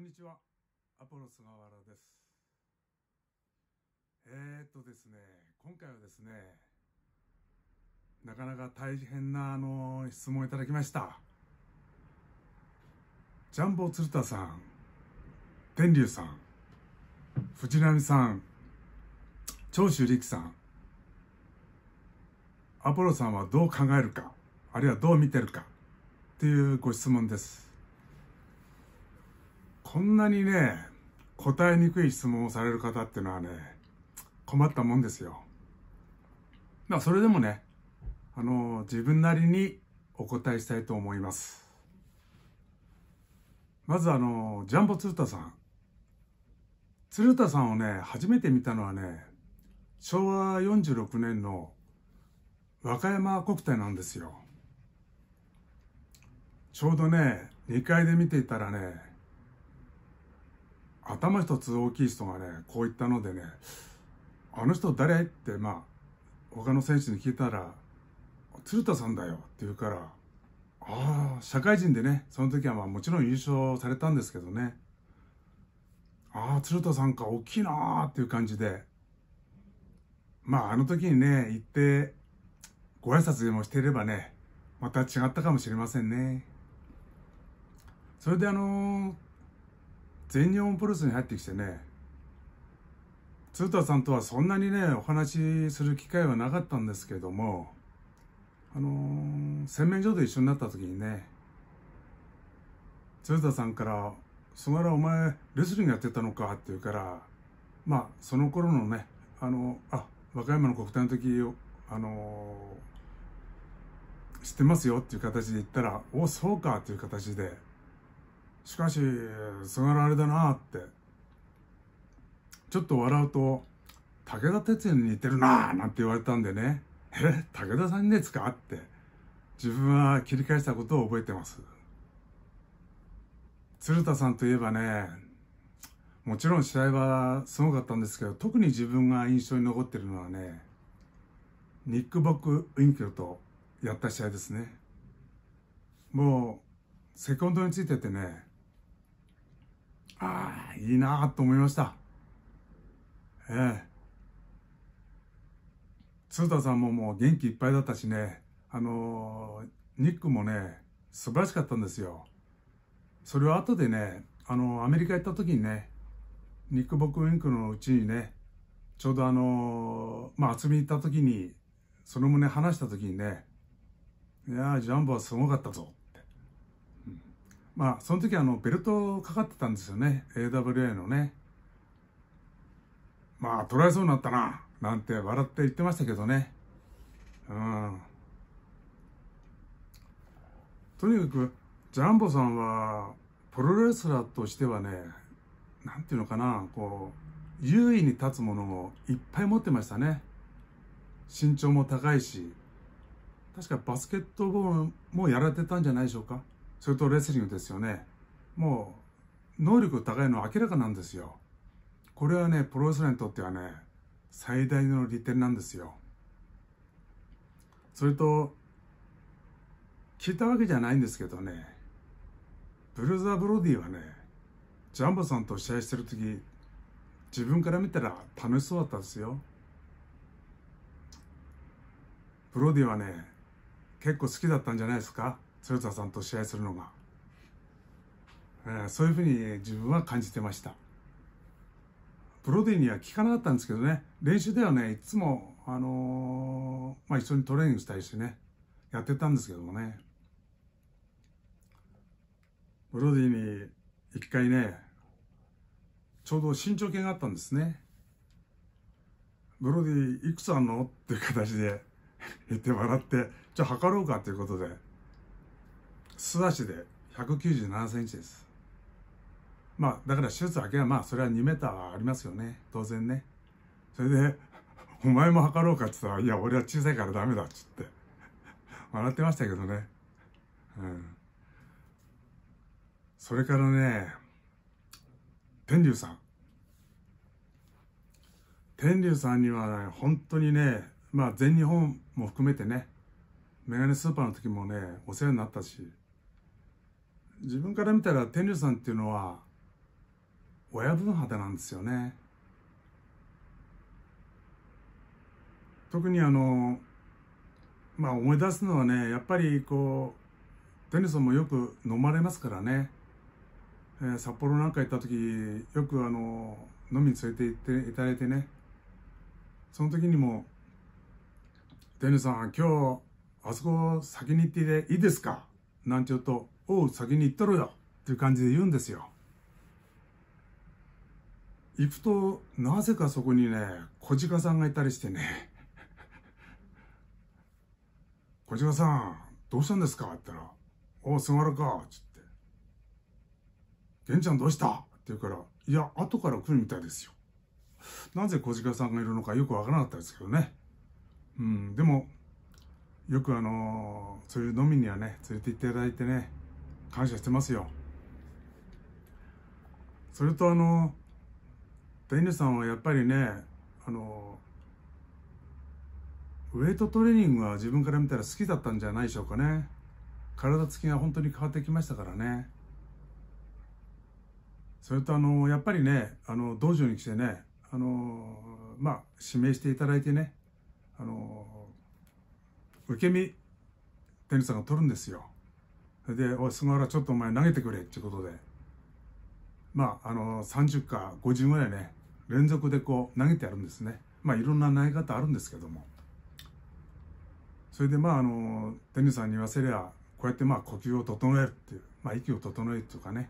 こんにちは。アポロ菅原です。えー、っとですね、今回はですね、なかなか大変なあの質問をいただきました。ジャンボ鶴田さん、天竜さん、藤波さん、長州力さん、アポロさんはどう考えるか、あるいはどう見てるか、っていうご質問です。こんなにね、答えにくい質問をされる方っていうのはね、困ったもんですよ。まあ、それでもね、あの、自分なりにお答えしたいと思います。まずあの、ジャンボ鶴田さん。鶴田さんをね、初めて見たのはね、昭和46年の和歌山国体なんですよ。ちょうどね、2階で見ていたらね、頭一つ大きい人がね、こういったのでね、あの人誰って、まあ、他の選手に聞いたら、鶴田さんだよって言うから、ああ、社会人でね、その時はまあもちろん優勝されたんですけどね、ああ、鶴田さんか、大きいなーっていう感じで、まああの時にね、行って、ご挨拶でもしていればね、また違ったかもしれませんね。それであのー全日本プロレスに入ってきてね鶴田さんとはそんなにねお話しする機会はなかったんですけどもあのー、洗面所で一緒になった時にね鶴田さんから「菅原お前レスリングやってたのか」って言うからまあその頃のねあのあ和歌山の国体の時あのー、知ってますよっていう形で言ったら「おそうか」っていう形で。しかし、菅原あれだなって。ちょっと笑うと、武田鉄矢に似てるななんて言われたんでね。え武田さんですかって。自分は切り返したことを覚えてます。鶴田さんといえばね、もちろん試合はすごかったんですけど、特に自分が印象に残ってるのはね、ニック・ボック・ウィンキルとやった試合ですね。もう、セコンドについててね、ああ、いいなあと思いました。ええー。鶴田さんももう元気いっぱいだったしね、あのー、ニックもね、素晴らしかったんですよ。それは後でね、あのー、アメリカ行った時にね、ニック・ボック・ウィンクのうちにね、ちょうどあのまあ、遊行った時に、その旨話した時にね、いやジャンボはすごかったぞ。まあ、その時あのベルトかかってたんですよね。AWA のね。まあ、捉らそうになったな、なんて笑って言ってましたけどね。うん。とにかく、ジャンボさんは、プロレスラーとしてはね、なんていうのかな、こう、優位に立つものをいっぱい持ってましたね。身長も高いし、確かバスケットボールもやられてたんじゃないでしょうか。それとレスリングですよね。もう、能力高いのは明らかなんですよ。これはね、プロレスラーにとってはね、最大の利点なんですよ。それと、聞いたわけじゃないんですけどね、ブルーザー・ブロディはね、ジャンボさんと試合してる時、自分から見たら楽しそうだったんですよ。ブロディはね、結構好きだったんじゃないですか豊田さんと試合するのが、えー、そういうふうに自分は感じてましたプロディには聞かなかったんですけどね練習ではねいつも、あのー、まあ、一緒にトレーニングしたりしてねやってたんですけどもねブロディに一回ねちょうど身長計があったんですねブロディいくつあんのっていう形で言ってもらってじゃあ測ろうかということで素足で197センチです。まあ、だから手術明けは、まあ、それは2メーターはありますよね。当然ね。それで、お前も測ろうかって言ったら、いや、俺は小さいからダメだっつって。笑ってましたけどね。うん。それからね、天竜さん。天竜さんには、ね、本当にね、まあ全日本も含めてね、メガネスーパーの時もね、お世話になったし、自分から見たら天竜さんっていうのは親分肌なんですよね特にあのまあ思い出すのはねやっぱりこう天竜さんもよく飲まれますからね、えー、札幌なんか行った時よくあの飲みに連れて行っていただいてねその時にも「天竜さん今日あそこ先に行っていいですか?」なんて言うと「おう、先に行ったろよっていう感じで言うんですよ。行くと、なぜかそこにね、小鹿さんがいたりしてね、小鹿さん、どうしたんですかって言ったら、おう、すがるかつって。玄ちゃんどうしたって言うから、いや、後から来るみたいですよ。なぜ小鹿さんがいるのかよくわからなかったですけどね。うん、でも、よくあのー、そういう飲みにはね、連れて行っていただいてね、感謝してますよそれとあの天ニさんはやっぱりねあのウエイトトレーニングは自分から見たら好きだったんじゃないでしょうかね体つきが本当に変わってきましたからねそれとあのやっぱりねあの道場に来てねあのまあ指名していただいてねあの受け身天ニさんが取るんですよで、おい、菅原、ちょっとお前投げてくれってことで、まあ、あの、30か50ぐらいね、連続でこう投げてやるんですね。まあ、いろんな投げ方あるんですけども。それで、まあ、あの、テニスさんに言わせりゃ、こうやってまあ、呼吸を整えるっていう、まあ、息を整えるとかね、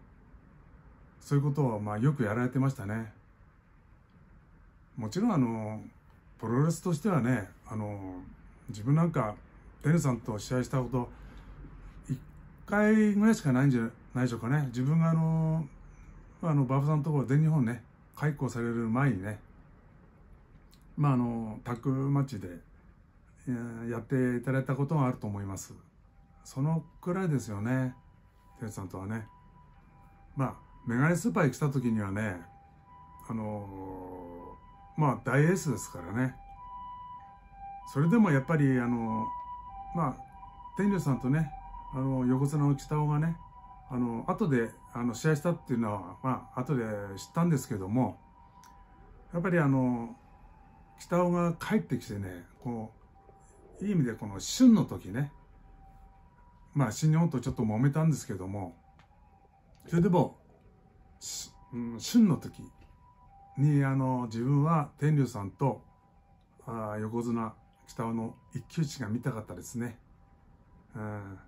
そういうことをまあ、よくやられてましたね。もちろん、あの、プロレスとしてはね、あの、自分なんか、テニスさんと試合したこと、回ぐらいしかないんじゃないでしょうかね。自分があの、あの、バブさんのところ全日本ね、解雇される前にね、まああの、タッグマッチでやっていただいたことがあると思います。そのくらいですよね、てさんとはね。まあ、メガネスーパーに来た時にはね、あのまあ大エースですからね。それでもやっぱり、あのまあ、天竜さんとね、あの、横綱の内田がね、あの、後で、あの、試合したっていうのは、まあ、後で知ったんですけども、やっぱりあの、北尾が帰ってきてね、こう、いい意味でこの旬の時ね、まあ、新日本とちょっと揉めたんですけども、それでも、うん、旬の時に、あの、自分は天竜さんと、あ横綱、北尾の一騎打ちが見たかったですね。うん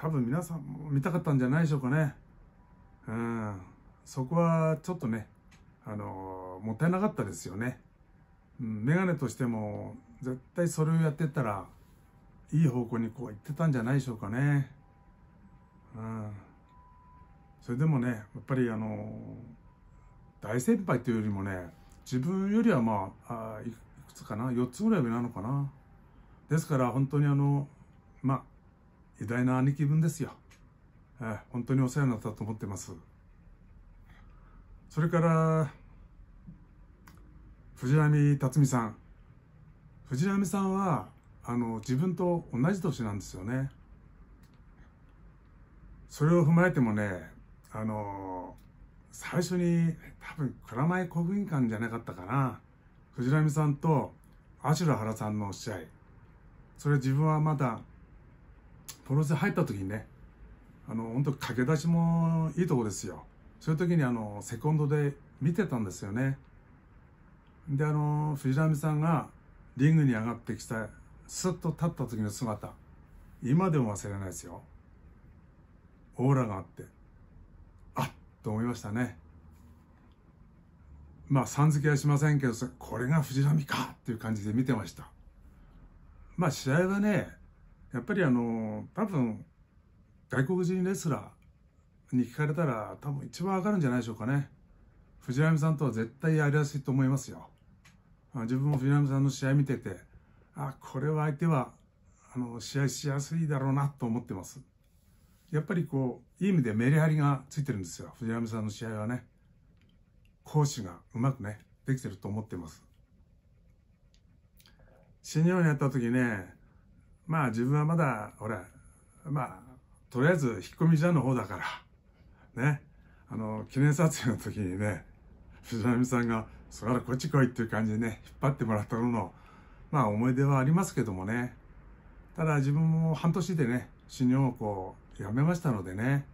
多分皆さんも見たかったんじゃないでしょうかね。うん。そこはちょっとね、あのー、もったいなかったですよね。うん、メガネとしても、絶対それをやってったら、いい方向にこう行ってたんじゃないでしょうかね。うん。それでもね、やっぱりあのー、大先輩というよりもね、自分よりはまあ、あいくつかな ?4 つぐらい上なのかなですから本当にあの、まあ、偉大な兄貴分ですよ。えー、本当にお世話になったと思ってます。それから、藤波辰巳さん。藤波さんは、あの、自分と同じ年なんですよね。それを踏まえてもね、あの、最初に多分蔵前国技館じゃなかったかな。藤波さんと阿修羅原さんの試合。それ自分はまだプロレス入った時にねあの本当駆け出しもいいとこですよそういう時にあのセコンドで見てたんですよねであの藤波さんがリングに上がってきたスッと立った時の姿今でも忘れないですよオーラがあってあっと思いましたねまあさん付けはしませんけどこれが藤波かっていう感じで見てましたまあ試合はねやっぱりあの多分外国人レスラーに聞かれたら多分一番わかるんじゃないでしょうかね藤波さんとは絶対やりやすいと思いますよ自分も藤波さんの試合見ててあこれは相手はあの試合しやすいだろうなと思ってますやっぱりこういい意味でメリハリがついてるんですよ藤波さんの試合はね攻守がうまくねできてると思ってます新日本にやった時ねまあ自分はまだ、ほら、まあ、とりあえず引っ込みじゃの方だから、ね。あの、記念撮影の時にね、藤波さんが、そらこっち来いっていう感じでね、引っ張ってもらったのの、まあ思い出はありますけどもね。ただ自分も半年でね、新日本をこう、辞めましたのでね。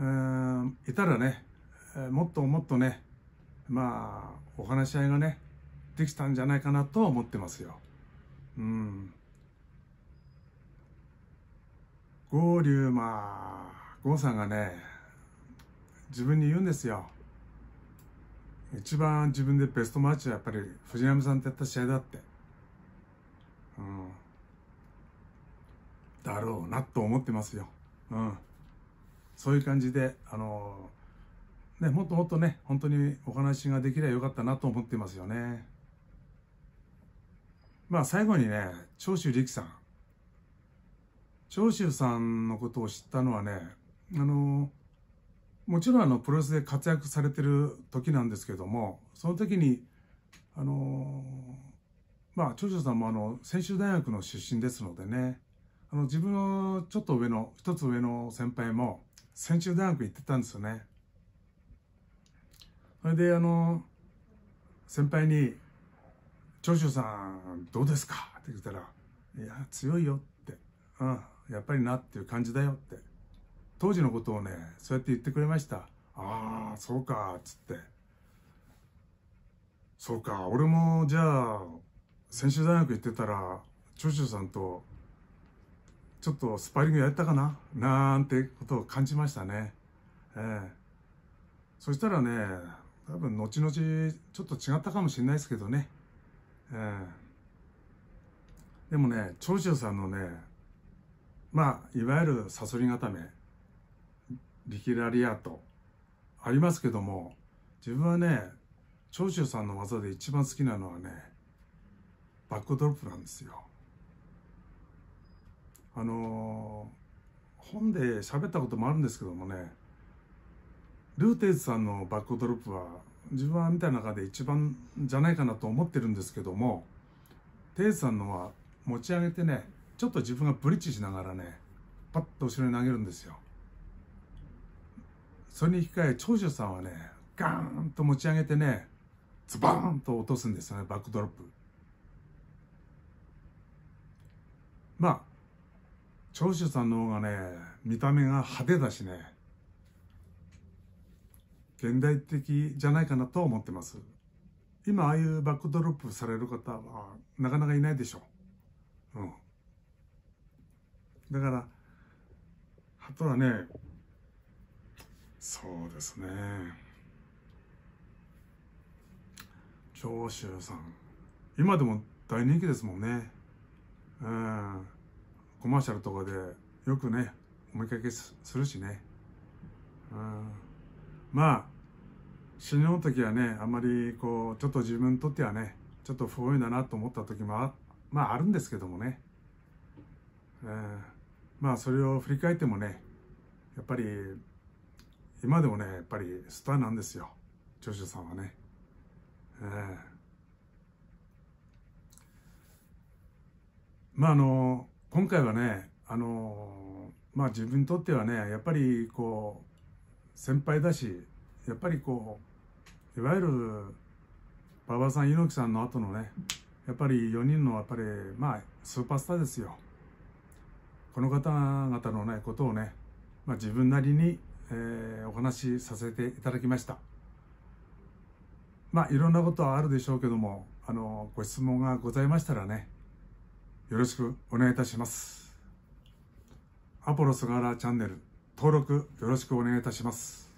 うん、いたらね、もっともっとね、まあ、お話し合いがね、できたんじゃないかなとは思ってますよ。うん。郷龍馬郷さんがね自分に言うんですよ一番自分でベストマッチはやっぱり藤山さんとやった試合だってうんだろうなと思ってますようんそういう感じであのねもっともっとね本当にお話ができればよかったなと思ってますよねまあ最後にね長州力さん長州さんのことを知ったのはねあのもちろんあのプロレスで活躍されてる時なんですけどもその時にあのまあ長州さんもあの専修大学の出身ですのでねあの自分のちょっと上の一つ上の先輩も専修大学行ってたんですよね。それであの先輩に「長州さんどうですか?」って言ったら「いや強いよ」って「うんやっぱりなっていう感じだよって当時のことをねそうやって言ってくれましたああそうかっつってそうか俺もじゃあ専修大学行ってたら長州さんとちょっとスパイリングやったかななんてことを感じましたねええー、そしたらね多分後々ちょっと違ったかもしれないですけどねええー、でもね長州さんのねまあいわゆるサソリ固めリキラリアートありますけども自分はね長州さんの技で一番好きなのはねバックドロップなんですよ。あのー、本で喋ったこともあるんですけどもねルーテイズさんのバックドロップは自分は見た中で一番じゃないかなと思ってるんですけどもテイズさんのは持ち上げてねちょっと自分がブリッジしながらねパッと後ろに投げるんですよそれに引き換え長州さんはねガーンと持ち上げてねズバーンと落とすんですよねバックドロップまあ長州さんの方がね見た目が派手だしね現代的じゃないかなと思ってます今ああいうバックドロップされる方はなかなかいないでしょううんだからあとはねそうですね長州さん今でも大人気ですもんねうんコマーシャルとかでよくねお見かけするしねうんまあ死ぬ時はねあんまりこうちょっと自分にとってはねちょっと不本意だなと思った時もあまああるんですけどもねうんまあそれを振り返ってもねやっぱり今でもねやっぱりスターなんですよ長州さんはね、えー、まああの今回はねあのまあ自分にとってはねやっぱりこう先輩だしやっぱりこういわゆる馬場さん猪木さんの後のねやっぱり4人のやっぱりまあスーパースターですよ。この方々のねことをね、まあ、自分なりに、えー、お話しさせていただきましたまあいろんなことはあるでしょうけどもあのご質問がございましたらねよろしくお願いいたしますアポロ菅原チャンネル登録よろしくお願いいたします